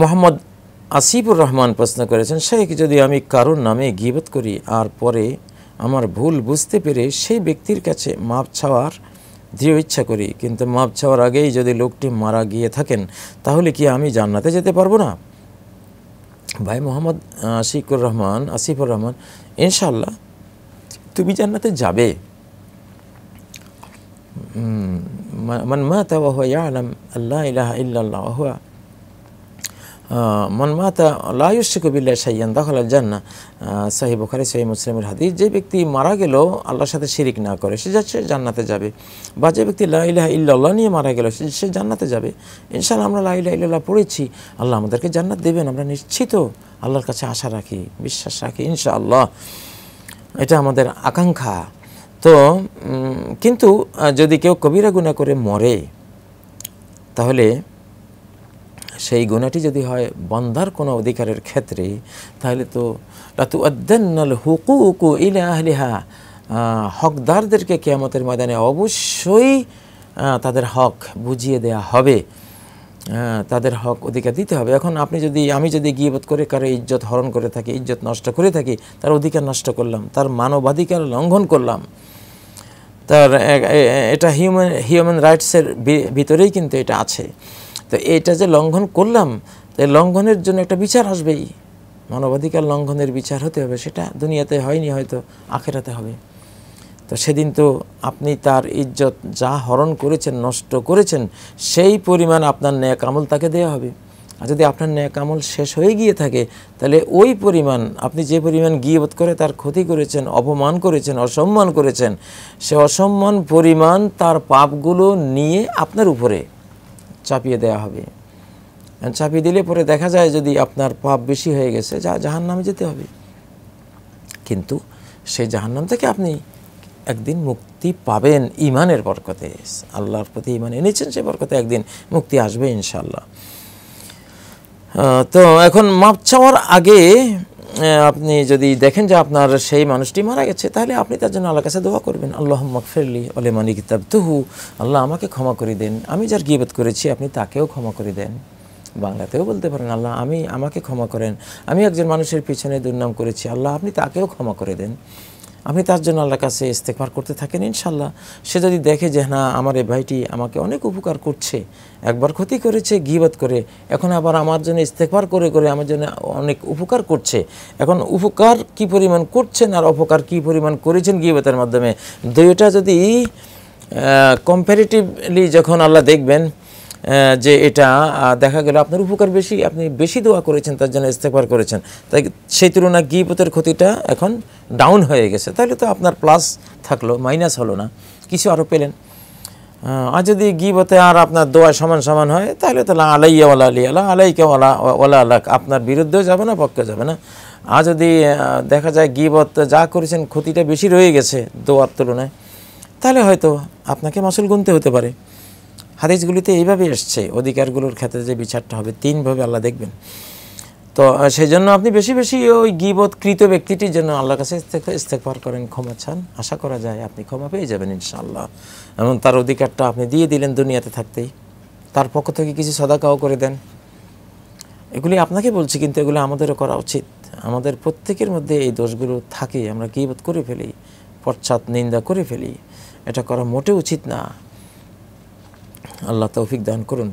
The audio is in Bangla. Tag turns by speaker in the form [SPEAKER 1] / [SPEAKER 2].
[SPEAKER 1] মোহাম্মদ আসিফুর রহমান প্রশ্ন করেছেন শেখ যদি আমি কারোর নামে গিবত করি আর পরে আমার ভুল বুঝতে পেরে সেই ব্যক্তির কাছে মাপ ছাওয়ার দৃঢ় ইচ্ছা করি কিন্তু মাপ ছাওয়ার আগেই যদি লোকটি মারা গিয়ে থাকেন তাহলে কি আমি জান্নাতে যেতে পারবো না ভাই মোহাম্মদ আশিকুর রহমান আসিফুর রহমান ইনশাল্লাহ তুমি জান্নাতে যাবে মান মা তাওয়া আলম আল্লাহ ইলাহা ইল্লাল্লাহ মন মাতা লায়ুসিক বিল্লা সাইয়ান দখল জান্না সাহি বুখারি সাহি মুসলিমের হাদি যে ব্যক্তি মারা গেল আল্লাহর সাথে শিরিক না করে সে যাচ্ছে জান্নাতে যাবে বা যে ব্যক্তি লাইলা ইল্লাল্লাহ নিয়ে মারা গেল সে জান্নাতে যাবে ইনশাল্লাহ আমরা লাইলা ইল্লাল্লাহ পড়েছি আল্লাহ আমাদেরকে জান্নাত দেবেন আমরা নিশ্চিত আল্লাহর কাছে আশা রাখি বিশ্বাস রাখি ইনশাআল্লাহ এটা আমাদের আকাঙ্ক্ষা তো কিন্তু যদি কেউ কবিরা গুণা করে মরে তাহলে সেই গুণাটি যদি হয় বন্দার কোনো অধিকারের ক্ষেত্রে তাহলে তো লাতু হুকু হুকুকু ইলে আহলিহা হকদারদেরকে কেয়ামতের ময়দানে অবশ্যই তাদের হক বুঝিয়ে দেয়া হবে তাদের হক অধিকার দিতে হবে এখন আপনি যদি আমি যদি গিয়েবোধ করে কারো ইজ্জত হরণ করে থাকি ইজ্জত নষ্ট করে থাকি তার অধিকার নষ্ট করলাম তার মানবাধিকার লঙ্ঘন করলাম তার এটা হিউম্যান হিউম্যান রাইটসের ভিতরেই কিন্তু এটা আছে তো এটা যে লঙ্ঘন করলাম তো লঙ্ঘনের জন্য একটা বিচার আসবেই মানবাধিকার লঙ্ঘনের বিচার হতে হবে সেটা দুনিয়াতে হয়নি হয়তো আখেরাতে হবে তো সেদিন তো আপনি তার ইজ্জত যা হরণ করেছেন নষ্ট করেছেন সেই পরিমাণ আপনার ন্যায় আমল তাকে দেওয়া হবে আর যদি আপনার ন্যায় আমল শেষ হয়ে গিয়ে থাকে তাহলে ওই পরিমাণ আপনি যে পরিমাণ গিয়েবোধ করে তার ক্ষতি করেছেন অপমান করেছেন অসম্মান করেছেন সে অসম্মান পরিমাণ তার পাপগুলো নিয়ে আপনার উপরে চাপিয়ে দেয়া হবে চাপিয়ে দিলে পরে দেখা যায় যদি আপনার পাপ বেশি হয়ে গেছে যা জাহান নামে যেতে হবে কিন্তু সেই জাহান্নাম থেকে আপনি একদিন মুক্তি পাবেন ইমানের বরকতে আল্লাহর প্রতি ইমান এনেছেন সে বরকতে একদিন মুক্তি আসবে ইনশাল্লাহ তো এখন মাপ চাওয়ার আগে আপনি যদি দেখেন যে আপনার সেই মানুষটি মারা গেছে তাহলে আপনি তার জন্য আল্লাহ কাছে দোয়া করবেন আল্লাহ মকফিরলি অলেমানি কিতাব তুহু আল্লাহ আমাকে ক্ষমা করে দেন আমি যার গিবত করেছি আপনি তাকেও ক্ষমা করে দেন বাংলাতেও বলতে পারেন আল্লাহ আমি আমাকে ক্ষমা করেন আমি একজন মানুষের পিছনে দুর্নাম করেছি আল্লাহ আপনি তাকেও ক্ষমা করে দেন আপনি তার জন্য আল্লাহর কাছে ইস্তেকবার করতে থাকেন ইনশাল্লাহ সে যদি দেখে যে না আমার এই ভাইটি আমাকে অনেক উপকার করছে একবার ক্ষতি করেছে গিবত করে এখন আবার আমার জন্য ইস্তেকবার করে করে আমার জন্য অনেক উপকার করছে এখন উপকার কি পরিমাণ করছেন আর অপকার কি পরিমাণ করেছেন গিবাতের মাধ্যমে দুইটা যদি কম্পারেটিভলি যখন আল্লাহ দেখবেন যে এটা দেখা গেল আপনার উপকার বেশি আপনি বেশি দোয়া করেছেন তার জন্য ইস্তেকবার করেছেন তাই সেই তুলনায় গিপতের ক্ষতিটা এখন ডাউন হয়ে গেছে তাহলে তো আপনার প্লাস থাকলো মাইনাস হলো না কিছু আরও পেলেন আর যদি বতে আর আপনার দোয়া সমান সমান হয় তাহলে তো আলাইয়া ওলা আলি আলা আলাইকা ওলা ওলা আলাক আপনার বিরুদ্ধেও যাবে না পক্ষে যাবে না আর যদি দেখা যায় গিবত যা করেছেন ক্ষতিটা বেশি রয়ে গেছে দোয়ার তুলনায় তাহলে হয়তো আপনাকে মাসুল গুনতে হতে পারে হাদিসগুলিতে এইভাবে এসছে অধিকারগুলোর ক্ষেত্রে যে বিচারটা হবে তিনভাবে আল্লাহ দেখবেন তো সেই জন্য আপনি বেশি বেশি ওই গিবোধকৃত ব্যক্তিটির জন্য আল্লাহর কাছে ইস্তেকবার করেন ক্ষমা চান আশা করা যায় আপনি ক্ষমা পেয়ে যাবেন ইনশাআল্লাহ এবং তার অধিকারটা আপনি দিয়ে দিলেন দুনিয়াতে থাকতেই তার পক্ষ থেকে কিছু সদাকাও করে দেন এগুলি আপনাকে বলছি কিন্তু এগুলো আমাদেরও করা উচিত আমাদের প্রত্যেকের মধ্যে এই দোষগুলো থাকে আমরা গিবোধ করে ফেলি পশ্চাৎ নিন্দা করে ফেলি এটা করা মোটে উচিত না আল্লাহ তৌফিক দান করুন